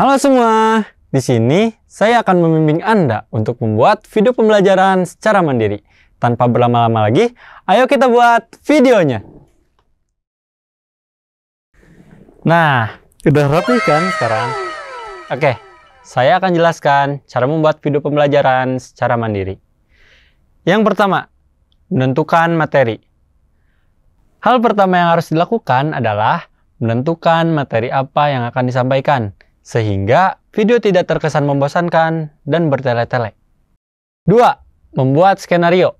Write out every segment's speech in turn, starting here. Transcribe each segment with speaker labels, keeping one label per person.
Speaker 1: Halo semua, di sini saya akan membimbing Anda untuk membuat video pembelajaran secara mandiri. Tanpa berlama-lama lagi, ayo kita buat videonya. Nah, udah rapi kan sekarang? Oke, saya akan jelaskan cara membuat video pembelajaran secara mandiri. Yang pertama, menentukan materi. Hal pertama yang harus dilakukan adalah menentukan materi apa yang akan disampaikan sehingga video tidak terkesan membosankan dan bertele-tele. 2. Membuat skenario.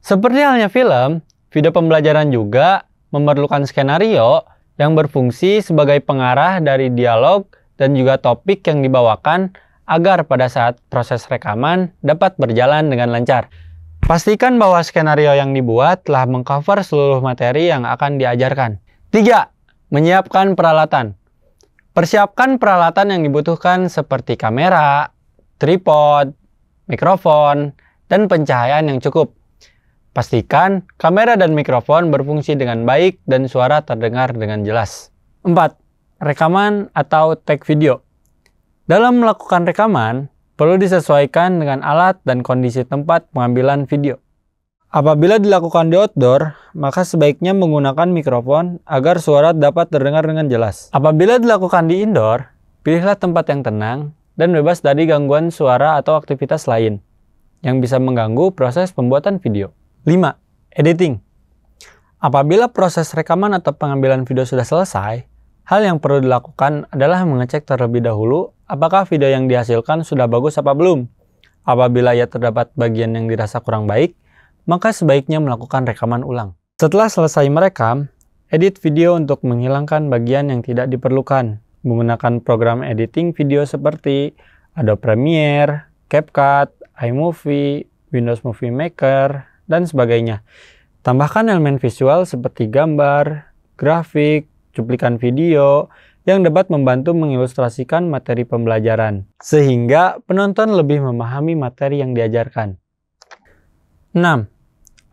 Speaker 1: Seperti halnya film, video pembelajaran juga memerlukan skenario yang berfungsi sebagai pengarah dari dialog dan juga topik yang dibawakan agar pada saat proses rekaman dapat berjalan dengan lancar. Pastikan bahwa skenario yang dibuat telah mengcover seluruh materi yang akan diajarkan. 3. Menyiapkan peralatan. Persiapkan peralatan yang dibutuhkan seperti kamera, tripod, mikrofon, dan pencahayaan yang cukup. Pastikan kamera dan mikrofon berfungsi dengan baik dan suara terdengar dengan jelas. 4. Rekaman atau take video. Dalam melakukan rekaman, perlu disesuaikan dengan alat dan kondisi tempat pengambilan video. Apabila dilakukan di outdoor, maka sebaiknya menggunakan mikrofon agar suara dapat terdengar dengan jelas. Apabila dilakukan di indoor, pilihlah tempat yang tenang dan bebas dari gangguan suara atau aktivitas lain yang bisa mengganggu proses pembuatan video. 5. Editing Apabila proses rekaman atau pengambilan video sudah selesai, hal yang perlu dilakukan adalah mengecek terlebih dahulu apakah video yang dihasilkan sudah bagus apa belum. Apabila ya terdapat bagian yang dirasa kurang baik, maka sebaiknya melakukan rekaman ulang. Setelah selesai merekam, edit video untuk menghilangkan bagian yang tidak diperlukan menggunakan program editing video seperti Adobe Premiere, CapCut, iMovie, Windows Movie Maker, dan sebagainya. Tambahkan elemen visual seperti gambar, grafik, cuplikan video, yang dapat membantu mengilustrasikan materi pembelajaran, sehingga penonton lebih memahami materi yang diajarkan. 6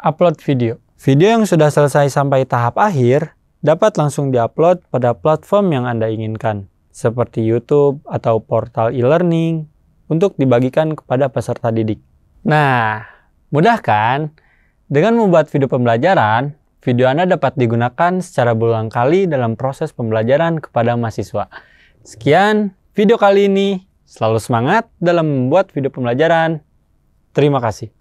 Speaker 1: upload video. Video yang sudah selesai sampai tahap akhir dapat langsung diupload pada platform yang Anda inginkan, seperti YouTube atau portal e-learning, untuk dibagikan kepada peserta didik. Nah, mudah kan? Dengan membuat video pembelajaran, video Anda dapat digunakan secara berulang kali dalam proses pembelajaran kepada mahasiswa. Sekian video kali ini. Selalu semangat dalam membuat video pembelajaran. Terima kasih.